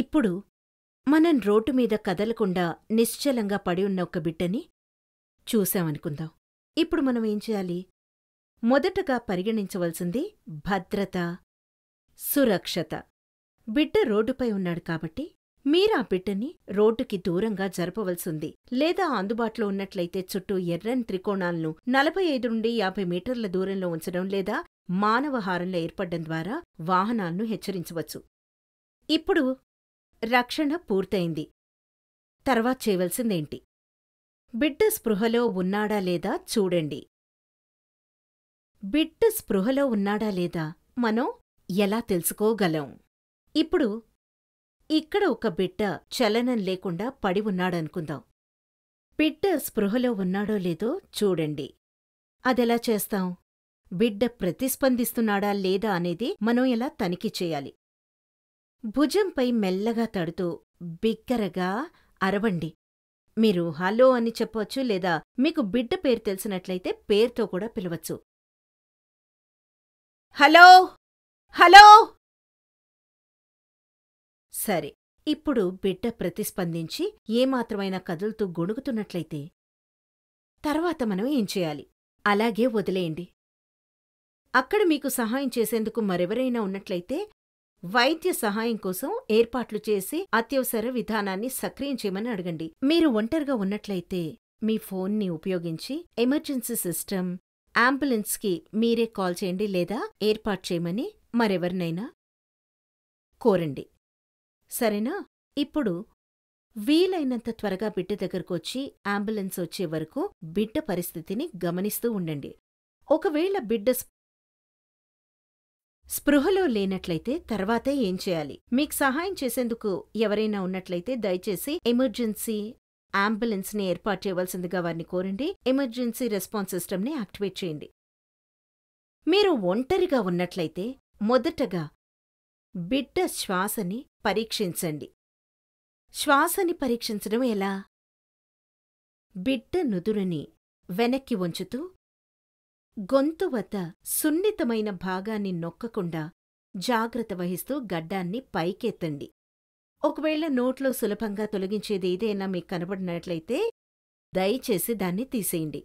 ఇప్పుడు మనం రోడ్డుమీద కదలకుండా నిశ్చలంగా పడి ఉన్న ఒక బిడ్డని చూశామనుకుందాం ఇప్పుడు మనం ఏం చేయాలి మొదటగా పరిగణించవలసింది భద్రత సురక్షత బిడ్డ రోడ్డుపై ఉన్నాడు కాబట్టి మీరా బిడ్డని రోడ్డుకి దూరంగా జరపవలసింది లేదా అందుబాటులో ఉన్నట్లయితే చుట్టూ ఎర్రని త్రికోణాలను నలభై ఐదు నుండి యాభై మీటర్ల దూరంలో ఉంచడం లేదా మానవహారంలో ఏర్పడ్డం ద్వారా వాహనాలను హెచ్చరించవచ్చు ఇప్పుడు రక్షణ పూర్తయింది తర్వాత చేయవలసిందేంటి బిడ్డ స్పృహలో ఉన్నాడా లేదా చూడండి బిడ్డ స్పృహలో ఉన్నాడా లేదా మనం ఎలా తెలుసుకోగలం ఇప్పుడు ఇక్కడ ఒక బిడ్డ చలనం లేకుండా పడి ఉన్నాడనుకుందాం బిడ్డ స్పృహలో ఉన్నాడో లేదో చూడండి అదెలా చేస్తాం బిడ్డ ప్రతిస్పందిస్తున్నాడా లేదా అనేది మనం ఎలా తనిఖీ చేయాలి భుజంపై మెల్లగా తడుతూ బిగ్గరగా అరవండి మీరు హలో అని చెప్పొచ్చు లేదా మీకు బిడ్డ పేరు తెలిసినట్లయితే పేరుతో కూడా పిలవచ్చు హలో హలో సరే ఇప్పుడు బిడ్డ ప్రతిస్పందించి ఏమాత్రమైనా కదులుతూ గొణుగుతున్నట్లయితే తర్వాత మనం ఏం చేయాలి అలాగే వదిలేయండి అక్కడ మీకు సహాయం చేసేందుకు మరెవరైనా ఉన్నట్లయితే వైద్య సహాయం కోసం ఏర్పాట్లు చేసి అత్యవసర విధానాన్ని సక్రియం చేయమని అడగండి మీరు ఒంటరిగా ఉన్నట్లయితే మీ ఫోన్ని ఉపయోగించి ఎమర్జెన్సీ సిస్టమ్ అంబులెన్స్కి మీరే కాల్ చేయండి లేదా ఏర్పాటు చేయమని మరెవరినైనా కోరండి సరేనా ఇప్పుడు వీలైనంత త్వరగా బిడ్డ దగ్గరకొచ్చి అంబులెన్స్ వచ్చే వరకు బిడ్డ పరిస్థితిని గమనిస్తూ ఉండండి ఒకవేళ బిడ్డ స్పృహలో లేనట్లయితే తర్వాతే ఏం చేయాలి మీకు సహాయం చేసేందుకు ఎవరైనా ఉన్నట్లయితే దయచేసి ఎమర్జెన్సీ అంబులెన్స్ని ఏర్పాటు చేయవలసిందిగా వారిని కోరండి ఎమర్జెన్సీ రెస్పాన్స్ సిస్టమ్ని యాక్టివేట్ చేయండి మీరు ఒంటరిగా ఉన్నట్లయితే మొదటగా బిడ్డ శ్వాసని పరీక్షించండి శ్వాసని పరీక్షించడం ఎలా బిడ్డ నుదురుని వెనక్కి వంచుతూ గొంతు వద్ద సున్నితమైన భాగాన్ని నొక్కకుండా జాగ్రత్త వహిస్తూ గడ్డాన్ని పైకెత్తండి ఒకవేళ నోట్లో సులభంగా తొలగించేది ఏదైనా మీకు కనబడినట్లయితే దయచేసి దాన్ని తీసేయండి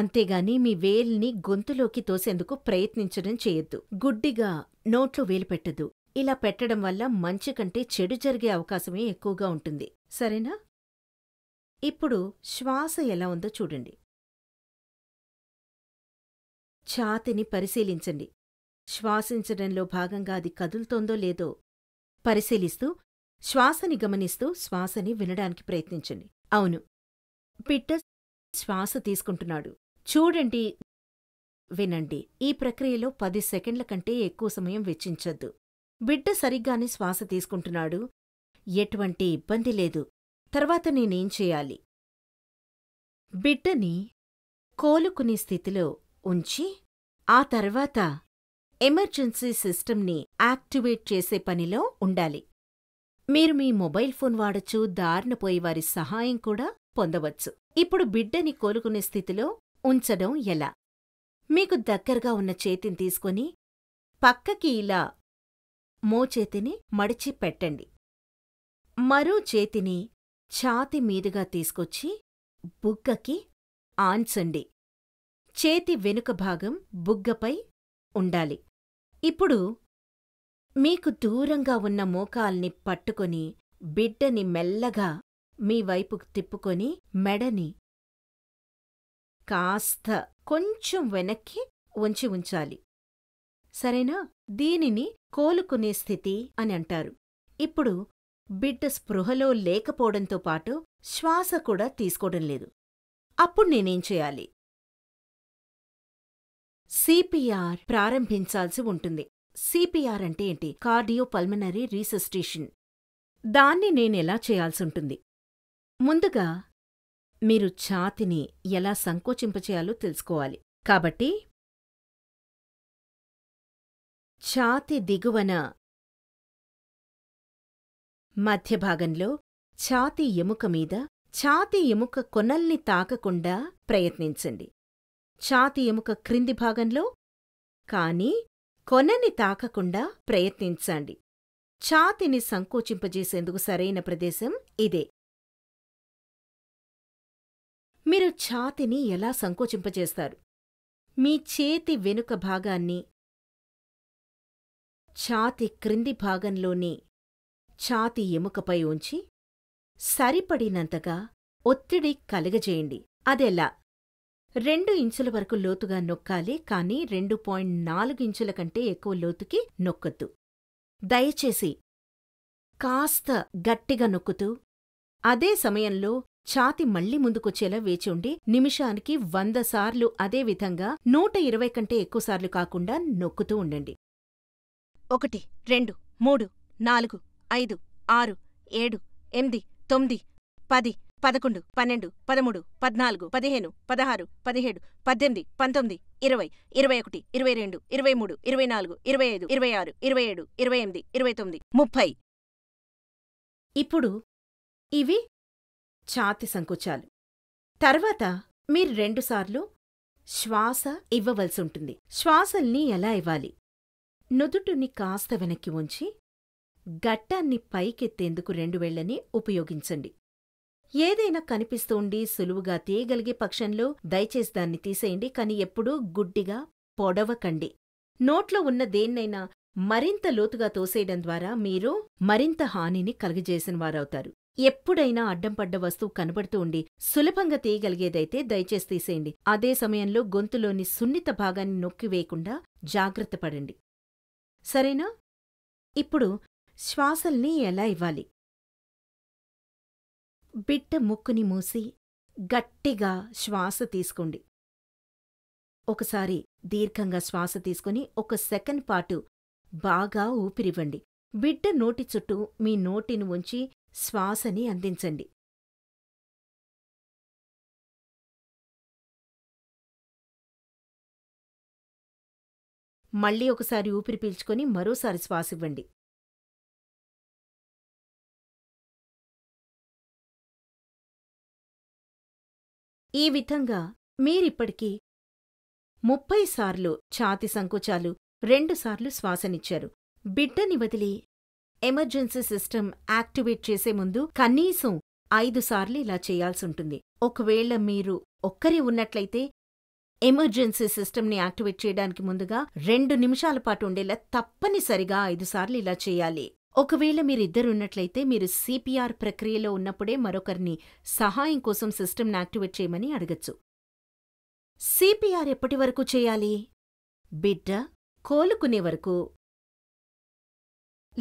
అంతేగాని మీ వేల్ని గొంతులోకి తోసేందుకు ప్రయత్నించడం చేయొద్దు గుడ్డిగా నోట్లో వేలు పెట్టదు ఇలా పెట్టడం వల్ల మంచి కంటే చెడు జరిగే అవకాశమే ఎక్కువగా ఉంటుంది సరేనా ఇప్పుడు శ్వాస ఎలా ఉందో చూడండి ఛాతిని పరిశీలించండి శ్వాసించడంలో భాగంగా అది కదులుతోందో లేదో పరిశీలిస్తూ శ్వాసని గమనిస్తూ శ్వాసని వినడానికి ప్రయత్నించండి అవును పిట్ట శ్వాస తీసుకుంటున్నాడు చూడండి వినండి ఈ ప్రక్రియలో పది సెకండ్ల కంటే ఎక్కువ సమయం వెచ్చించొద్దు బిడ్డ సరిగ్గానే శ్వాస తీసుకుంటున్నాడు ఎటువంటి ఇబ్బంది లేదు తర్వాత నేనేం చేయాలి బిడ్డని కోలుకునే స్థితిలో ఉంచి ఆ తర్వాత ఎమర్జెన్సీ సిస్టమ్ని యాక్టివేట్ చేసే పనిలో ఉండాలి మీరు మీ మొబైల్ ఫోన్ వాడచ్చు దారిన పోయి వారి సహాయం కూడా పొందవచ్చు ఇప్పుడు బిడ్డని కోలుకునే స్థితిలో ఉంచడం ఎలా మీకు దగ్గరగా ఉన్న చేతిని తీసుకొని పక్కకి ఇలా మోచేతిని మడిచి పెట్టండి మరో చేతిని ఛాతి మీదుగా తీసుకొచ్చి బుగ్గకి ఆంచండి చేతి వెనుక భాగం బుగ్గపై ఉండాలి ఇప్పుడు మీకు దూరంగా ఉన్న మోకాల్ని పట్టుకొని బిడ్డని మెల్లగా మీ వైపు తిప్పుకొని మెడని కాస్త కొంచెం వెనక్కి ఉంచి ఉంచాలి సరేనా దీనిని కోలుకునే స్థితి అని అంటారు ఇప్పుడు బిడ్డ స్పృహలో లేకపోవడంతో పాటు శ్వాస కూడా తీసుకోవడం లేదు అప్పుడు నేనేం చేయాలి సిపిఆర్ ప్రారంభించాల్సి ఉంటుంది సిపిఆర్ అంటే ఏంటి కార్డియోపల్మనరీ రీసెస్టేషన్ దాన్ని నేనెలా చేయాల్సుంటుంది ముందుగా మీరు ఛాతిని ఎలా సంకోచింపచేయాలో తెలుసుకోవాలి కాబట్టి ఛాతి దిగువన మధ్యభాగంలో ఛాతి ఎముక మీద ఛాతి ఎముక కొనల్ని తాకకుండా ప్రయత్నించండి ఛాతి ఎముక క్రింది భాగంలో కాని కొనని తాకకుండా ప్రయత్నించండి ఛాతిని సంకోచింపజేసేందుకు సరైన ప్రదేశం ఇదే మీరు ఛాతిని ఎలా సంకోచింపజేస్తారు మీ చేతి వెనుక భాగాన్ని ఛాతి క్రింది భాగంలోని ఛాతి ఎముకపై ఉంచి సరిపడినంతగా ఒత్తిడి కలగజేయండి అదెలా రెండు ఇంచుల వరకు లోతుగా నొక్కాలి కానీ రెండు పాయింట్ నాలుగు ఇంచుల కంటే ఎక్కువ లోతుకి నొక్కొద్దు దయచేసి కాస్త గట్టిగా నొక్కుతూ అదే సమయంలో ఛాతి మళ్లీ ముందుకొచ్చేలా వేచి ఉండి నిమిషానికి వంద సార్లు అదేవిధంగా నూట ఇరవై కంటే ఎక్కువసార్లు కాకుండా నొక్కుతూ ఉండండి ఒకటి రెండు మూడు నాలుగు ఐదు ఆరు ఏడు ఎనిమిది తొమ్మిది పది పదకొండు పన్నెండు పదమూడు పద్నాలుగు పదిహేను పదహారు పదిహేడు పద్దెనిమిది పంతొమ్మిది ఇరవై ఇరవై ఒకటి ఇరవై రెండు ఇరవై మూడు ఇరవై నాలుగు ఇరవై ఐదు ఇరవై ఆరు ఇరవై ఏడు ఇరవై ఎనిమిది ఇరవై తొమ్మిది ముప్పై ఇప్పుడు ఇవి ఛాతి సంకుచాలు తర్వాత మీరు రెండుసార్లు శ్వాస ఇవ్వవలసి ఉంటుంది శ్వాసల్ని ఎలా ఇవ్వాలి నుదుటుని కాస్త వెనక్కి ఉంచి గట్టాన్ని పైకెత్తేందుకు రెండు వేళ్లని ఉపయోగించండి ఏదైనా కనిపిస్తూ ఉండి సులువుగా తీయగలిగే పక్షంలో దయచేసి దాన్ని తీసేయండి కాని ఎప్పుడూ గుడ్డిగా పొడవకండి నోట్లో ఉన్న దేన్నైనా మరింత లోతుగా తోసేయడం ద్వారా మీరు మరింత హానిని కలుగజేసినవారవుతారు వారవుతారు ఎప్పుడైనా అడ్డం పడ్డ వస్తువు కనబడుతూ ఉండి సులభంగా తీయగలిగేదైతే దయచేసి తీసేయండి అదే సమయంలో గొంతులోని సున్నిత భాగాన్ని నొక్కివేయకుండా జాగ్రత్త పడండి సరేనా ఇప్పుడు శ్వాసల్ని ఎలా ఇవ్వాలి బిడ్డ ముక్కుని మూసి గట్టిగా శ్వాస తీసుకోండి ఒకసారి దీర్ఘంగా శ్వాస తీసుకుని ఒక సెకండ్ పాటు బాగా ఊపిరివ్వండి బిడ్డ నోటి చుట్టూ మీ నోటిని ఉంచి శ్వాసని అందించండి మళ్ళీ ఒకసారి ఊపిరి పీల్చుకొని మరోసారి శ్వాసివ్వండి ఈ విధంగా మీరిప్పటికీ ముప్పై సార్లు ఛాతి సంకుచాలు రెండుసార్లు శ్వాసనిచ్చారు బిడ్డని వదిలి ఎమర్జెన్సీ సిస్టమ్ యాక్టివేట్ చేసే ముందు కనీసం ఐదుసార్లు ఇలా చేయాల్సుంటుంది ఒకవేళ మీరు ఒక్కరే ఉన్నట్లయితే ఎమర్జెన్సీ సిస్టమ్ని యాక్టివేట్ చేయడానికి ముందుగా రెండు నిమిషాల పాటు ఉండేలా తప్పనిసరిగా ఐదుసార్లు ఇలా చేయాలి ఒకవేళ మీరిద్దరున్నట్లయితే మీరు సిపిఆర్ ప్రక్రియలో ఉన్నప్పుడే మరొకరిని సహాయం కోసం సిస్టమ్ను యాక్టివేట్ చేయమని అడగచ్చు సిపిఆర్ ఎప్పటి వరకు చేయాలి బిడ్డ కోలుకునే వరకు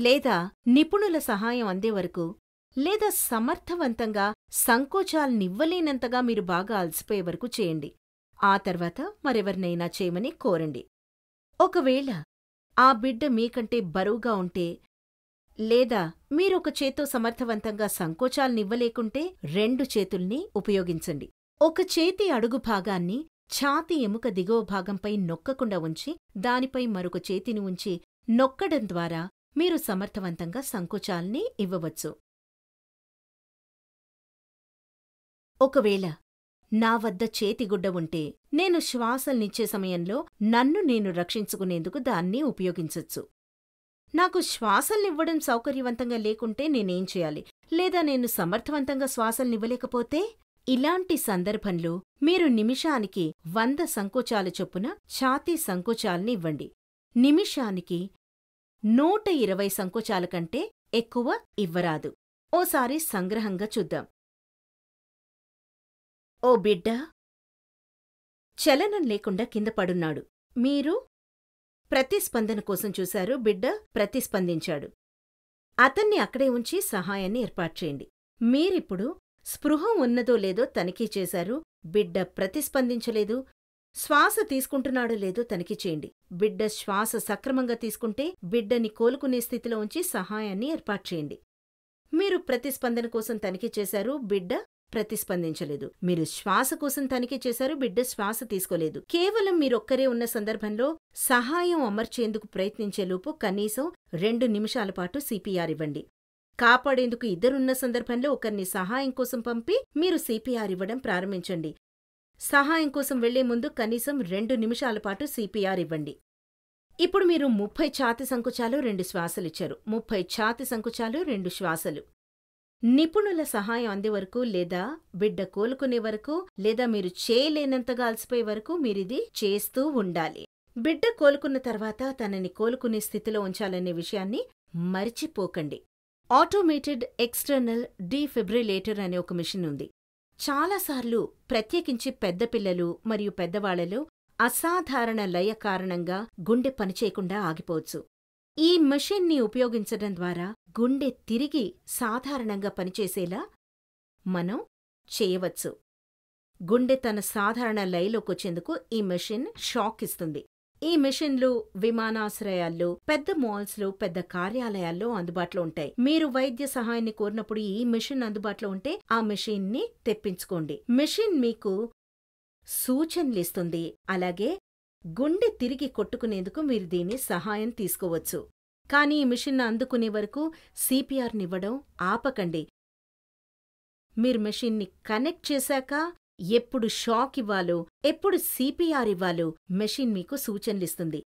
లేదా నిపుణుల సహాయం అందే వరకు లేదా సమర్థవంతంగా సంకోచాలనివ్వలేనంతగా మీరు బాగా అలసిపోయే వరకు చేయండి ఆ తర్వాత మరెవరినైనా చేయమని కోరండి ఒకవేళ ఆ బిడ్డ మీకంటే బరువుగా ఉంటే లేదా మీరొక చేత్తో సమర్థవంతంగా సంకోచాల్నివ్వలేకుంటే రెండు చేతుల్ని ఉపయోగించండి ఒక చేతి అడుగు భాగాన్ని ఛాతి ఎముక దిగువ భాగంపై నొక్కకుండా ఉంచి దానిపై మరొక చేతిని ఉంచి నొక్కడం ద్వారా మీరు సమర్థవంతంగా సంకోచాల్ని ఇవ్వవచ్చు ఒకవేళ నా వద్ద చేతిగుడ్డ ఉంటే నేను శ్వాసల్నిచ్చే సమయంలో నన్ను నేను రక్షించుకునేందుకు దాన్ని ఉపయోగించొచ్చు నాకు శ్వాసల్నివ్వడం సౌకర్యవంతంగా లేకుంటే నేనేం చేయాలి లేదా నేను సమర్థవంతంగా శ్వాసల్నివ్వలేకపోతే ఇలాంటి సందర్భంలో మీరు నిమిషానికి వంద సంకోచాలు చొప్పున ఛాతీ సంకోచాల్ని ఇవ్వండి నిమిషానికి నూట ఇరవై సంకోచాల కంటే ఎక్కువ ఇవ్వరాదు ఓసారి సంగ్రహంగా చూద్దాం ఓ బిడ్డ చలనం లేకుండా కింద పడున్నాడు మీరు ప్రతిస్పందన కోసం చూశారు బిడ్డ ప్రతిస్పందించాడు అతన్ని అక్కడే ఉంచి సహాయాన్ని ఏర్పాటు చేయండి మీరిప్పుడు స్పృహ ఉన్నదో లేదో తనిఖీ చేశారు బిడ్డ ప్రతిస్పందించలేదు శ్వాస తీసుకుంటున్నాడో లేదో తనిఖీ చేయండి బిడ్డ శ్వాస సక్రమంగా తీసుకుంటే బిడ్డని కోలుకునే స్థితిలో ఉంచి సహాయాన్ని ఏర్పాటు చేయండి మీరు ప్రతిస్పందన కోసం తనిఖీ చేశారు బిడ్డ ప్రతిస్పందించలేదు మీరు శ్వాస కోసం తనిఖీ చేశారు బిడ్డ శ్వాస తీసుకోలేదు కేవలం మీరొక్కరే ఉన్న సందర్భంలో సహాయం అమర్చేందుకు ప్రయత్నించేలోపు కనీసం రెండు నిమిషాల పాటు సిపిఆర్ ఇవ్వండి కాపాడేందుకు ఇద్దరున్న సందర్భంలో ఒకరిని సహాయం కోసం పంపి మీరు సిపిఆర్ ఇవ్వడం ప్రారంభించండి సహాయం కోసం వెళ్లే ముందు కనీసం రెండు నిమిషాల పాటు సిపిఆర్ ఇవ్వండి ఇప్పుడు మీరు ముప్పై ఛాతి సంకుచాలు రెండు శ్వాసలిచ్చారు ముప్పై ఛాతి సంకుచాలు రెండు శ్వాసలు నిపుణుల సహాయం అందే వరకు లేదా బిడ్డ కోలుకునే వరకు లేదా మీరు చేయలేనంతగా అలసిపోయే వరకు మీరిది చేస్తూ ఉండాలి బిడ్డ కోలుకున్న తర్వాత తనని కోలుకునే స్థితిలో ఉంచాలనే విషయాన్ని మరిచిపోకండి ఆటోమేటెడ్ ఎక్స్టర్నల్ డీఫెబ్రిలేటర్ అనే ఒక మిషన్ ఉంది చాలాసార్లు ప్రత్యేకించి పెద్ద పిల్లలు మరియు పెద్దవాళ్లలో అసాధారణ లయ కారణంగా గుండె పనిచేయకుండా ఆగిపోవచ్చు ఈ మెషిన్ని ఉపయోగించడం ద్వారా గుండె తిరిగి సాధారణంగా పనిచేసేలా మనం చేయవచ్చు గుండె తన సాధారణ లయలోకొచ్చేందుకు ఈ మెషిన్ షాక్ ఇస్తుంది ఈ మెషిన్లు విమానాశ్రయాల్లో పెద్ద మాల్స్లు పెద్ద కార్యాలయాల్లో అందుబాటులో ఉంటాయి మీరు వైద్య సహాయాన్ని కోరినప్పుడు ఈ మెషిన్ అందుబాటులో ఉంటే ఆ మెషిన్ని తెప్పించుకోండి మెషిన్ మీకు సూచనలిస్తుంది అలాగే గుండె తిరిగి కొట్టుకునేందుకు మీరు దీన్ని సహాయం తీసుకోవచ్చు కానీ ఈ మిషన్ను అందుకునే వరకు సిపిఆర్నివ్వడం ఆపకండి మీరు మెషిన్ని కనెక్ట్ చేశాక ఎప్పుడు షాక్ ఇవ్వాలో ఎప్పుడు సిపిఆర్ ఇవ్వాలో మెషిన్ మీకు సూచనలిస్తుంది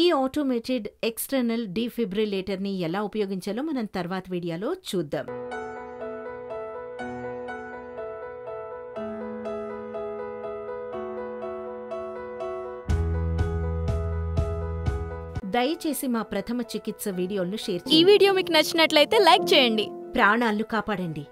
ఈ ఆటోమేటెడ్ ఎక్స్టర్నల్ డీఫిబ్రిలేటర్ని ఎలా ఉపయోగించాలో మనం తర్వాత వీడియోలో చూద్దాం దయచేసి మా ప్రథమ చికిత్స వీడియోలను షేర్ ఈ వీడియో మీకు నచ్చినట్లయితే లైక్ చేయండి ప్రాణాలను కాపాడండి